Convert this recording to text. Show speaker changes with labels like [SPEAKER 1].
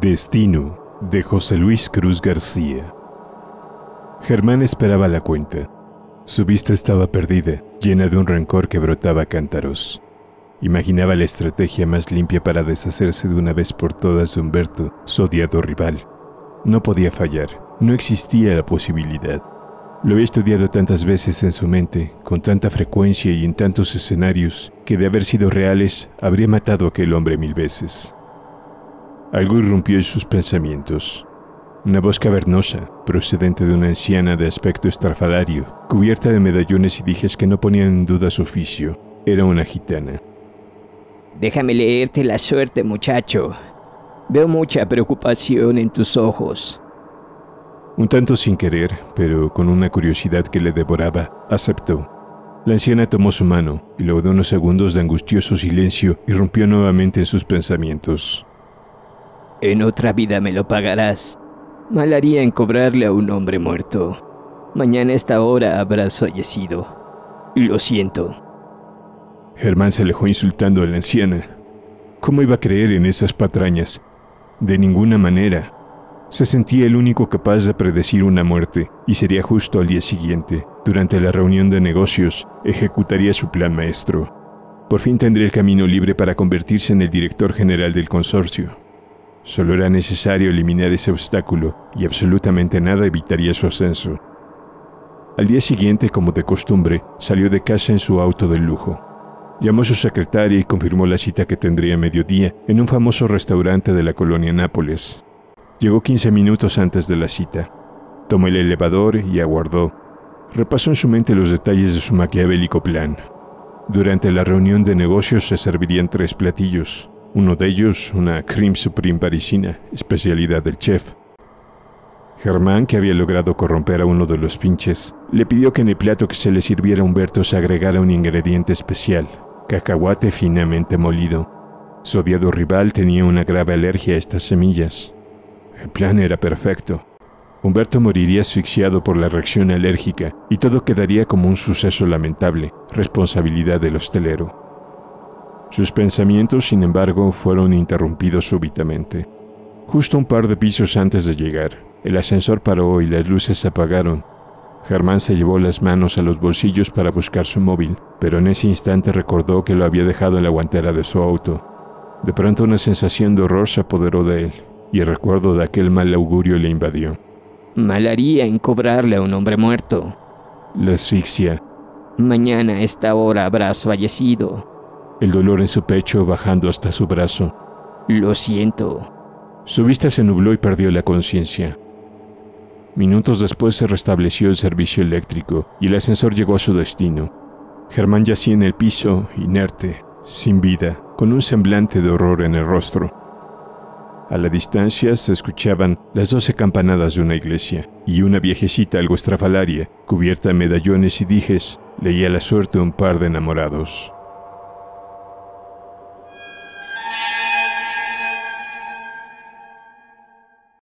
[SPEAKER 1] Destino de José Luis Cruz García. Germán esperaba la cuenta. Su vista estaba perdida, llena de un rencor que brotaba cántaros. Imaginaba la estrategia más limpia para deshacerse de una vez por todas de Humberto, su odiado rival. No podía fallar, no existía la posibilidad. Lo había estudiado tantas veces en su mente, con tanta frecuencia y en tantos escenarios, que de haber sido reales, habría matado a aquel hombre mil veces. Algo irrumpió en sus pensamientos. Una voz cavernosa, procedente de una anciana de aspecto estrafalario, cubierta de medallones y dijes que no ponían en duda su oficio. Era una gitana.
[SPEAKER 2] Déjame leerte la suerte, muchacho. Veo mucha preocupación en tus ojos.
[SPEAKER 1] Un tanto sin querer, pero con una curiosidad que le devoraba, aceptó. La anciana tomó su mano y luego de unos segundos de angustioso silencio irrumpió nuevamente en sus pensamientos.
[SPEAKER 2] En otra vida me lo pagarás. Mal haría en cobrarle a un hombre muerto. Mañana a esta hora habrás fallecido. Lo siento.
[SPEAKER 1] Germán se alejó insultando a la anciana. ¿Cómo iba a creer en esas patrañas? De ninguna manera. Se sentía el único capaz de predecir una muerte, y sería justo al día siguiente, durante la reunión de negocios, ejecutaría su plan maestro. Por fin tendría el camino libre para convertirse en el director general del consorcio. Solo era necesario eliminar ese obstáculo y absolutamente nada evitaría su ascenso. Al día siguiente, como de costumbre, salió de casa en su auto de lujo. Llamó a su secretaria y confirmó la cita que tendría a mediodía en un famoso restaurante de la colonia Nápoles. Llegó 15 minutos antes de la cita. Tomó el elevador y aguardó. Repasó en su mente los detalles de su maquiavélico plan. Durante la reunión de negocios se servirían tres platillos. Uno de ellos, una crème supreme parisina, especialidad del chef. Germán, que había logrado corromper a uno de los pinches, le pidió que en el plato que se le sirviera a Humberto se agregara un ingrediente especial, cacahuate finamente molido. Su odiado rival tenía una grave alergia a estas semillas. El plan era perfecto. Humberto moriría asfixiado por la reacción alérgica y todo quedaría como un suceso lamentable, responsabilidad del hostelero. Sus pensamientos, sin embargo, fueron interrumpidos súbitamente. Justo un par de pisos antes de llegar, el ascensor paró y las luces se apagaron. Germán se llevó las manos a los bolsillos para buscar su móvil, pero en ese instante recordó que lo había dejado en la guantera de su auto. De pronto una sensación de horror se apoderó de él, y el recuerdo de aquel mal augurio le invadió.
[SPEAKER 2] Mal haría en cobrarle a un hombre muerto.
[SPEAKER 1] La asfixia.
[SPEAKER 2] Mañana a esta hora habrás fallecido
[SPEAKER 1] el dolor en su pecho bajando hasta su brazo.
[SPEAKER 2] Lo siento.
[SPEAKER 1] Su vista se nubló y perdió la conciencia. Minutos después se restableció el servicio eléctrico y el ascensor llegó a su destino. Germán yacía en el piso, inerte, sin vida, con un semblante de horror en el rostro. A la distancia se escuchaban las doce campanadas de una iglesia, y una viejecita algo estrafalaria, cubierta de medallones y dijes, leía la suerte a un par de enamorados.